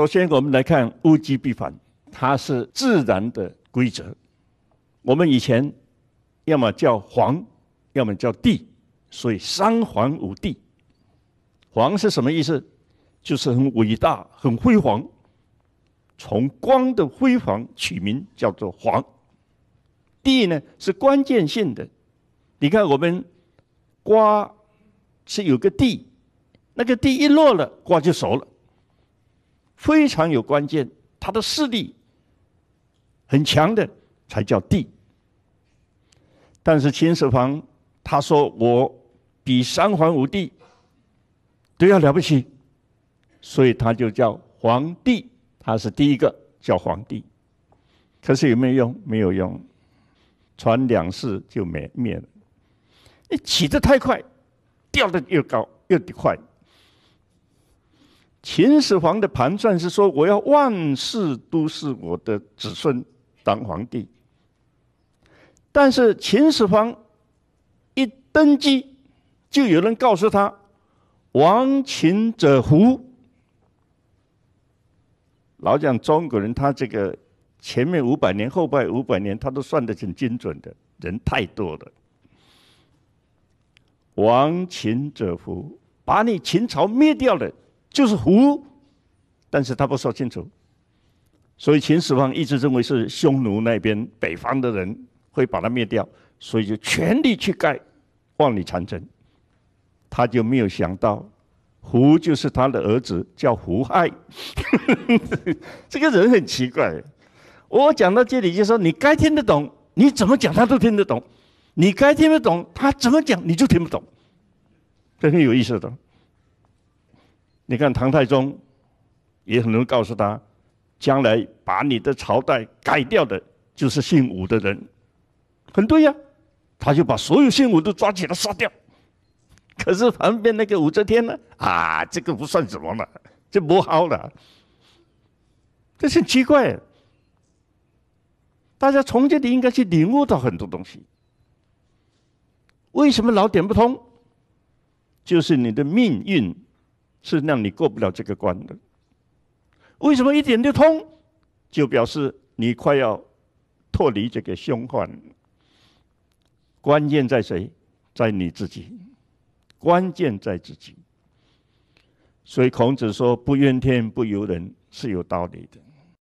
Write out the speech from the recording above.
首先，我们来看物极必反，它是自然的规则。我们以前要么叫黄，要么叫地，所以三皇五帝。黄是什么意思？就是很伟大、很辉煌。从光的辉煌取名叫做黄。地呢是关键性的。你看，我们瓜是有个地，那个地一落了，瓜就熟了。非常有关键，他的势力很强的才叫帝。但是秦始皇他说我比三皇五帝都要了不起，所以他就叫皇帝，他是第一个叫皇帝。可是有没有用？没有用，传两世就没灭了。你起得太快，掉的越高越快。秦始皇的盘算是说：“我要万事都是我的子孙当皇帝。”但是秦始皇一登基，就有人告诉他：“亡秦者胡。”老讲中国人，他这个前面五百年，后边五百年，他都算得很精准的，人太多了，亡秦者胡，把你秦朝灭掉了。就是胡，但是他不说清楚，所以秦始皇一直认为是匈奴那边北方的人会把他灭掉，所以就全力去盖万里长城，他就没有想到胡就是他的儿子叫胡亥，这个人很奇怪。我讲到这里就说你该听得懂，你怎么讲他都听得懂；你该听得懂，他怎么讲你就听不懂，这很有意思的。你看唐太宗也很能告诉他，将来把你的朝代改掉的，就是姓武的人，很对呀，他就把所有姓武都抓起来杀掉。可是旁边那个武则天呢？啊，这个不算什么了，这不好了，这很奇怪。大家从这里应该去领悟到很多东西。为什么老点不通？就是你的命运。是让你过不了这个关的。为什么一点就通，就表示你快要脱离这个凶患？关键在谁？在你自己。关键在自己。所以孔子说“不怨天，不尤人”是有道理的。